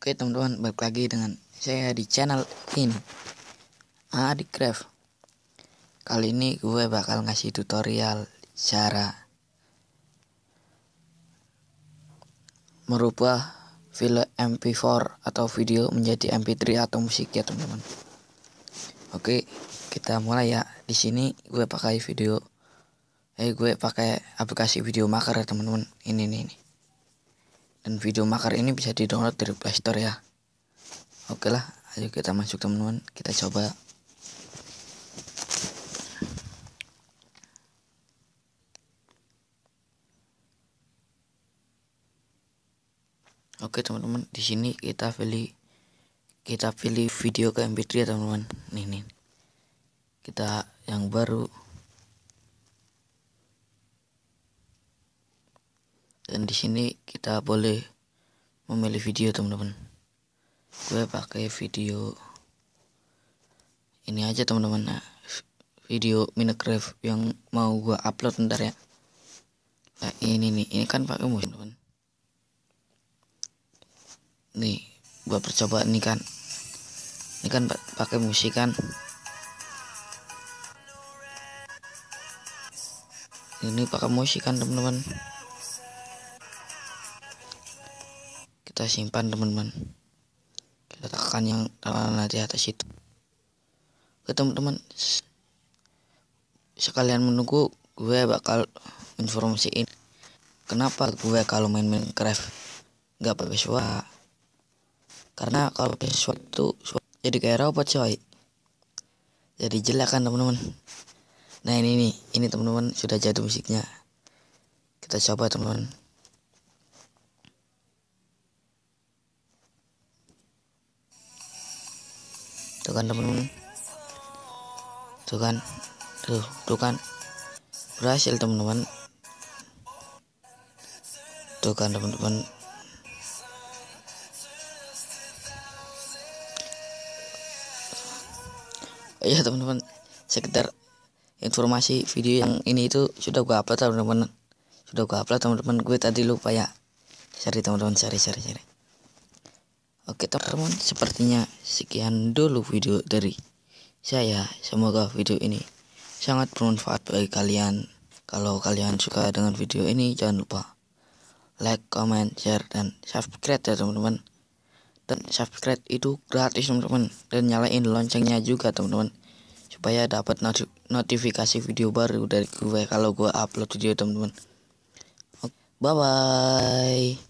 Oke teman-teman, balik lagi dengan saya di channel ini di Craft Kali ini gue bakal ngasih tutorial cara Merubah file mp4 atau video menjadi mp3 atau musik ya teman-teman Oke, kita mulai ya Di sini gue pakai video Eh, gue pakai aplikasi video maker ya teman-teman Ini nih, nih dan video makar ini bisa di download dari Play ya oke lah ayo kita masuk teman-teman kita coba oke teman-teman di sini kita pilih kita pilih video ke mp3 ya teman-teman nih nih kita yang baru dan di sini kita boleh memilih video teman-teman gue pakai video ini aja teman-teman nah, video Minecraft yang mau gue upload ntar ya nah, ini nih ini kan pakai musik teman nih buat percobaan nih kan ini kan pakai musik kan ini pakai musik kan teman-teman kita simpan teman-teman kita tekan yang nanti di atas itu oke teman-teman sekalian menunggu gue bakal informasiin kenapa gue kalau main Minecraft nggak pakai suara karena kalau pakai suatu jadi kayak robot coy jadi jelek kan teman-teman nah ini nih ini teman-teman sudah jadi musiknya kita coba teman-teman tuh kan temen-temen tuh kan tuh tuh kan berhasil teman-teman tuh kan teman-teman oh, iya teman-teman sekedar informasi video yang ini itu sudah gua upload teman-teman sudah gua upload teman-teman gue tadi lupa ya cari teman-teman cari cari cari Oke teman-teman, sepertinya sekian dulu video dari saya. Semoga video ini sangat bermanfaat bagi kalian. Kalau kalian suka dengan video ini, jangan lupa like, comment, share, dan subscribe ya teman-teman. Dan subscribe itu gratis teman-teman. Dan nyalain loncengnya juga teman-teman. Supaya dapat notifikasi video baru dari gue kalau gue upload video teman-teman. Bye-bye.